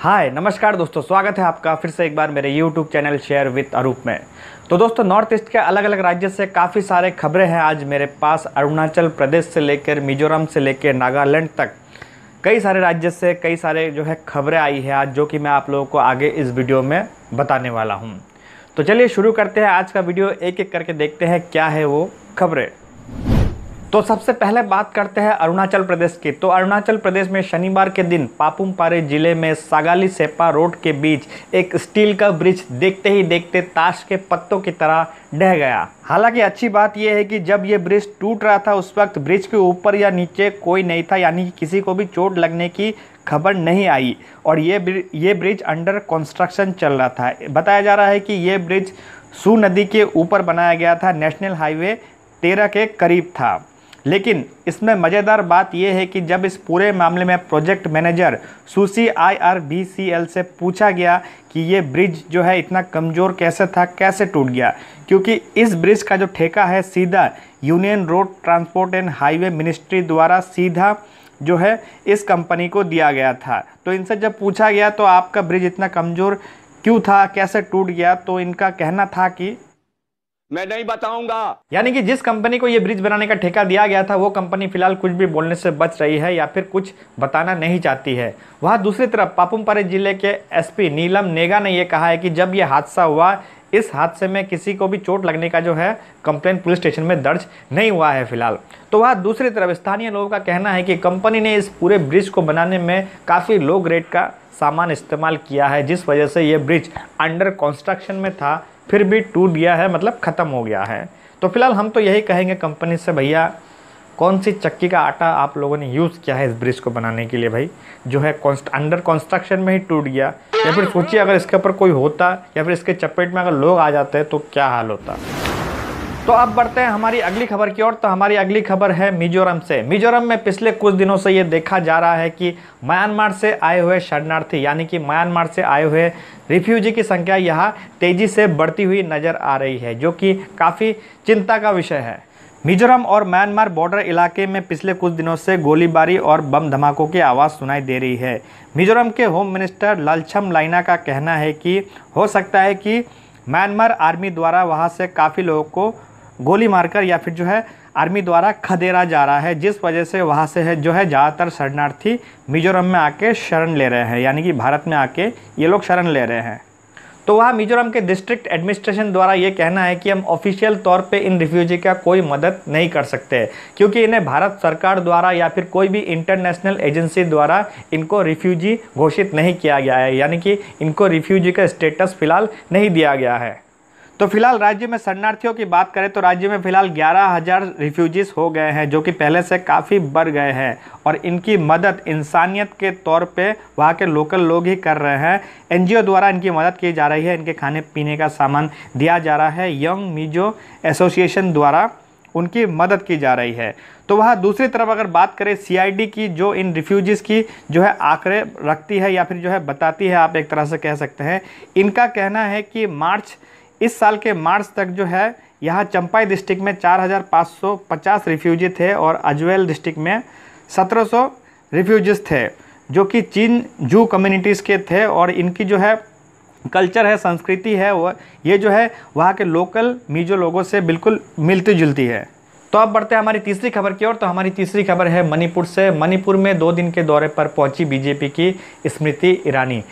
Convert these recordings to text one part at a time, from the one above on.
हाय नमस्कार दोस्तों स्वागत है आपका फिर से एक बार मेरे YouTube channel share with Arup में तो दोस्तों नॉर्थ ईस्ट के अलग अलग राज्य से काफ़ी सारे खबरें हैं आज मेरे पास अरुणाचल प्रदेश से लेकर मिजोरम से लेकर नागालैंड तक कई सारे राज्य से कई सारे जो है खबरें आई है आज जो कि मैं आप लोगों को आगे इस वीडियो में बताने वाला हूँ तो चलिए शुरू करते हैं आज का वीडियो एक एक करके देखते हैं क्या है वो खबरें तो सबसे पहले बात करते हैं अरुणाचल प्रदेश की तो अरुणाचल प्रदेश में शनिवार के दिन पापुम पारे जिले में सागाली सेपा रोड के बीच एक स्टील का ब्रिज देखते ही देखते ताश के पत्तों की तरह ढह गया हालांकि अच्छी बात यह है कि जब ये ब्रिज टूट रहा था उस वक्त ब्रिज के ऊपर या नीचे कोई नहीं था यानी कि किसी को भी चोट लगने की खबर नहीं आई और ये ये ब्रिज अंडर कंस्ट्रक्शन चल रहा था बताया जा रहा है कि ये ब्रिज सू नदी के ऊपर बनाया गया था नेशनल हाईवे तेरह के करीब था लेकिन इसमें मज़ेदार बात यह है कि जब इस पूरे मामले में प्रोजेक्ट मैनेजर सुसी आईआरबीसीएल से पूछा गया कि ये ब्रिज जो है इतना कमज़ोर कैसे था कैसे टूट गया क्योंकि इस ब्रिज का जो ठेका है सीधा union road transport and highway ministry द्वारा सीधा जो है इस कंपनी को दिया गया था तो इनसे जब पूछा गया तो आपका ब्रिज इतना कमज़ोर क्यों था कैसे टूट गया तो इनका कहना था कि मैं नहीं बताऊंगा यानी कि जिस कंपनी को ये ब्रिज बनाने का ठेका दिया गया था वो कंपनी फिलहाल कुछ भी बोलने से बच रही है या फिर कुछ बताना नहीं चाहती है वहाँ दूसरी तरफ पापुमपारे जिले के एसपी नीलम नेगा ने यह कहा है कि जब यह हादसा हुआ इस हादसे में किसी को भी चोट लगने का जो है कंप्लेन पुलिस स्टेशन में दर्ज नहीं हुआ है फिलहाल तो वह दूसरी तरफ स्थानीय लोगों का कहना है कि कंपनी ने इस पूरे ब्रिज को बनाने में काफ़ी लो ग्रेड का सामान इस्तेमाल किया है जिस वजह से ये ब्रिज अंडर कंस्ट्रक्शन में था फिर भी टूट गया है मतलब ख़त्म हो गया है तो फिलहाल हम तो यही कहेंगे कंपनी से भैया कौन सी चक्की का आटा आप लोगों ने यूज़ किया है इस ब्रिज को बनाने के लिए भाई जो है कॉन्स्ट अंडर कंस्ट्रक्शन में ही टूट गया या फिर सोचिए अगर इसके ऊपर कोई होता या फिर इसके चपेट में अगर लोग आ जाते हैं तो क्या हाल होता तो अब बढ़ते हैं हमारी अगली खबर की ओर तो हमारी अगली खबर है मिजोरम से मिजोरम में पिछले कुछ दिनों से ये देखा जा रहा है कि म्यांमार से आए हुए शरणार्थी यानी कि म्यांमार से आए हुए रिफ्यूजी की संख्या यहाँ तेज़ी से बढ़ती हुई नज़र आ रही है जो कि काफ़ी चिंता का विषय है मिजोरम और म्यांमार बॉर्डर इलाके में पिछले कुछ दिनों से गोलीबारी और बम धमाकों की आवाज़ सुनाई दे रही है मिजोरम के होम मिनिस्टर लालछम लाइना का कहना है कि हो सकता है कि म्यांमार आर्मी द्वारा वहां से काफ़ी लोगों को गोली मारकर या फिर जो है आर्मी द्वारा खदेरा जा रहा है जिस वजह से वहाँ से है जो है ज़्यादातर शरणार्थी मिजोरम में आके शरण ले रहे हैं यानी कि भारत में आके ये लोग शरण ले रहे हैं तो वहाँ मिजोरम के डिस्ट्रिक्ट एडमिनिस्ट्रेशन द्वारा ये कहना है कि हम ऑफिशियल तौर पे इन रिफ्यूजी का कोई मदद नहीं कर सकते क्योंकि इन्हें भारत सरकार द्वारा या फिर कोई भी इंटरनेशनल एजेंसी द्वारा इनको रिफ्यूजी घोषित नहीं किया गया है यानी कि इनको रिफ्यूजी का स्टेटस फिलहाल नहीं दिया गया है तो फिलहाल राज्य में शरणार्थियों की बात करें तो राज्य में फिलहाल ग्यारह हज़ार रिफ्यूजीज हो गए हैं जो कि पहले से काफ़ी बढ़ गए हैं और इनकी मदद इंसानियत के तौर पे वहाँ के लोकल लोग ही कर रहे हैं एनजीओ द्वारा इनकी मदद की जा रही है इनके खाने पीने का सामान दिया जा रहा है यंग मीजो एसोसिएशन द्वारा उनकी मदद की जा रही है तो वहाँ दूसरी तरफ अगर बात करें सीआईडी की जो इन रिफ्यूजीज़ की जो है आंकड़े रखती है या फिर जो है बताती है आप एक तरह से कह सकते हैं इनका कहना है कि मार्च इस साल के मार्च तक जो है यहाँ चंपाई डिस्ट्रिक्ट में 4,550 रिफ्यूजी थे और अजवेल डिस्ट्रिक्ट में 1700 रिफ्यूजीज थे जो कि चीन जू कम्युनिटीज़ के थे और इनकी जो है कल्चर है संस्कृति है वह ये जो है वहाँ के लोकल मीजो लोगों से बिल्कुल मिलती जुलती है तो अब बढ़ते हैं हमारी तीसरी खबर की ओर तो हमारी तीसरी खबर है मणिपुर से मणिपुर में दो दिन के दौरे पर पहुंची बीजेपी की स्मृति ईरानी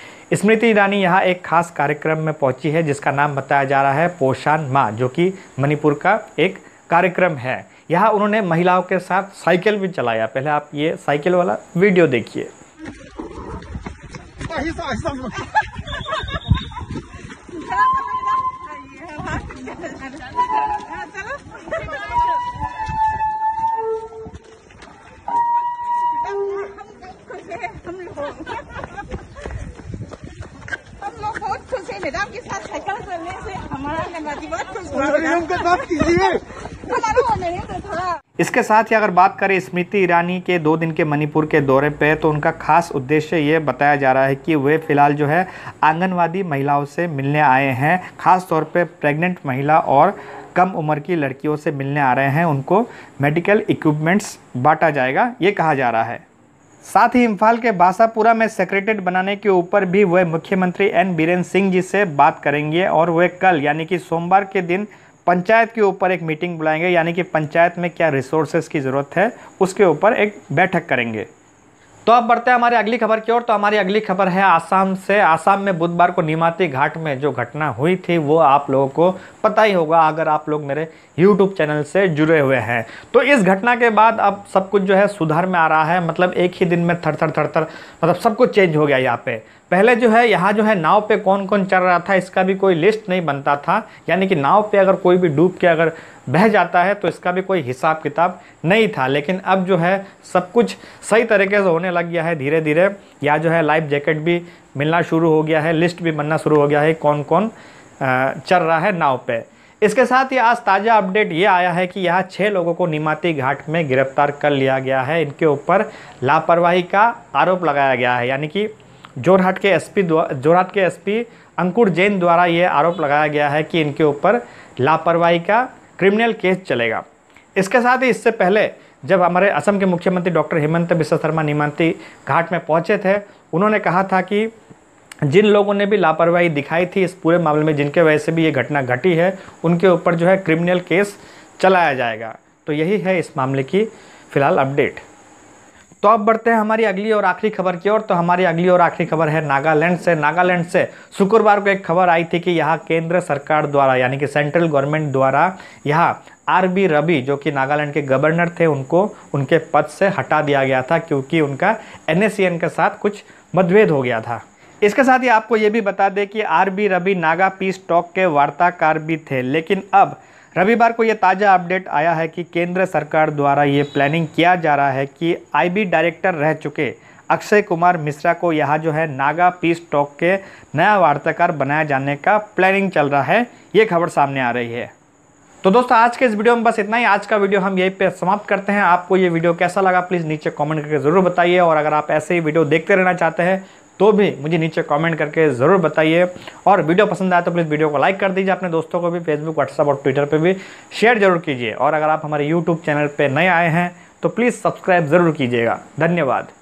स्मृति ईरानी यहाँ एक खास कार्यक्रम में पहुंची है जिसका नाम बताया जा रहा है पोषण माँ जो कि मणिपुर का एक कार्यक्रम है यहाँ उन्होंने महिलाओं के साथ साइकिल भी चलाया पहले आप ये साइकिल वाला वीडियो देखिए तो इसके साथ ही अगर बात करें स्मृति ईरानी के दो दिन के मणिपुर के दौरे पे तो उनका खास उद्देश्य ये बताया जा रहा है कि वे फिलहाल जो है आंगनवाड़ी महिलाओं से मिलने आए हैं खास तौर पे प्रेग्नेंट महिला और कम उम्र की लड़कियों से मिलने आ रहे हैं उनको मेडिकल इक्विपमेंट्स बांटा जाएगा ये कहा जा रहा है साथ ही इम्फाल के बासापुरा में सेक्रेटेड बनाने के ऊपर भी वह मुख्यमंत्री एन बीरेन सिंह जी से बात करेंगे और वह कल यानी कि सोमवार के दिन पंचायत के ऊपर एक मीटिंग बुलाएंगे यानी कि पंचायत में क्या रिसोर्सेज की ज़रूरत है उसके ऊपर एक बैठक करेंगे तो अब बढ़ते हैं हमारी अगली खबर की ओर तो हमारी अगली खबर है आसाम से आसाम में बुधवार को नीमाती घाट में जो घटना हुई थी वो आप लोगों को पता ही होगा अगर आप लोग मेरे यूट्यूब चैनल से जुड़े हुए हैं तो इस घटना के बाद अब सब कुछ जो है सुधार में आ रहा है मतलब एक ही दिन में थर थर थर थर मतलब सब कुछ चेंज हो गया यहाँ पे पहले जो है यहाँ जो है नाव पे कौन कौन चल रहा था इसका भी कोई लिस्ट नहीं बनता था यानी कि नाव पे अगर कोई भी डूब के अगर बह जाता है तो इसका भी कोई हिसाब किताब नहीं था लेकिन अब जो है सब कुछ सही तरीके से होने लग गया है धीरे धीरे या जो है लाइफ जैकेट भी मिलना शुरू हो गया है लिस्ट भी बनना शुरू हो गया है कौन कौन चल रहा है नाव पे इसके साथ ही आज ताज़ा अपडेट ये आया है कि यहाँ छः लोगों को निमाती घाट में गिरफ्तार कर लिया गया है इनके ऊपर लापरवाही का आरोप लगाया गया है यानी कि जोरहाट के एसपी जोरहाट के एस अंकुर जैन द्वारा ये आरोप लगाया गया है कि इनके ऊपर लापरवाही का क्रिमिनल केस चलेगा इसके साथ ही इससे पहले जब हमारे असम के मुख्यमंत्री डॉक्टर हेमंत बिश्व शर्मा निमांती घाट में पहुंचे थे उन्होंने कहा था कि जिन लोगों ने भी लापरवाही दिखाई थी इस पूरे मामले में जिनके वजह से भी ये घटना घटी है उनके ऊपर जो है क्रिमिनल केस चलाया जाएगा तो यही है इस मामले की फिलहाल अपडेट तो अब बढ़ते हैं हमारी अगली और आखिरी खबर की ओर तो हमारी अगली और आखिरी खबर है नागालैंड से नागालैंड से शुक्रवार को एक खबर आई थी कि यहाँ केंद्र सरकार द्वारा यानी कि सेंट्रल गवर्नमेंट द्वारा यहाँ आर बी रवि जो कि नागालैंड के गवर्नर थे उनको उनके पद से हटा दिया गया था क्योंकि उनका एन के साथ कुछ मतभेद हो गया था इसके साथ ही आपको ये भी बता दें कि R B Ravi Naga peace talk के वार्ताकार भी थे लेकिन अब रविवार को ये ताज़ा अपडेट आया है कि केंद्र सरकार द्वारा ये प्लानिंग किया जा रहा है कि आईबी डायरेक्टर रह चुके अक्षय कुमार मिश्रा को यहाँ जो है नागा पीस टॉक के नया वार्ताकार बनाए जाने का प्लानिंग चल रहा है ये खबर सामने आ रही है तो दोस्तों आज के इस वीडियो में बस इतना ही आज का वीडियो हम यहीं पे समाप्त करते हैं आपको ये वीडियो कैसा लगा प्लीज़ नीचे कमेंट करके ज़रूर बताइए और अगर आप ऐसे ही वीडियो देखते रहना चाहते हैं तो भी मुझे नीचे कमेंट करके ज़रूर बताइए और वीडियो पसंद आए तो प्लीज़ वीडियो को लाइक कर दीजिए अपने दोस्तों को भी फेसबुक व्हाट्सअप और ट्विटर पर भी शेयर जरूर कीजिए और अगर आप हमारे यूट्यूब चैनल पर नए आए हैं तो प्लीज़ सब्सक्राइब ज़रूर कीजिएगा धन्यवाद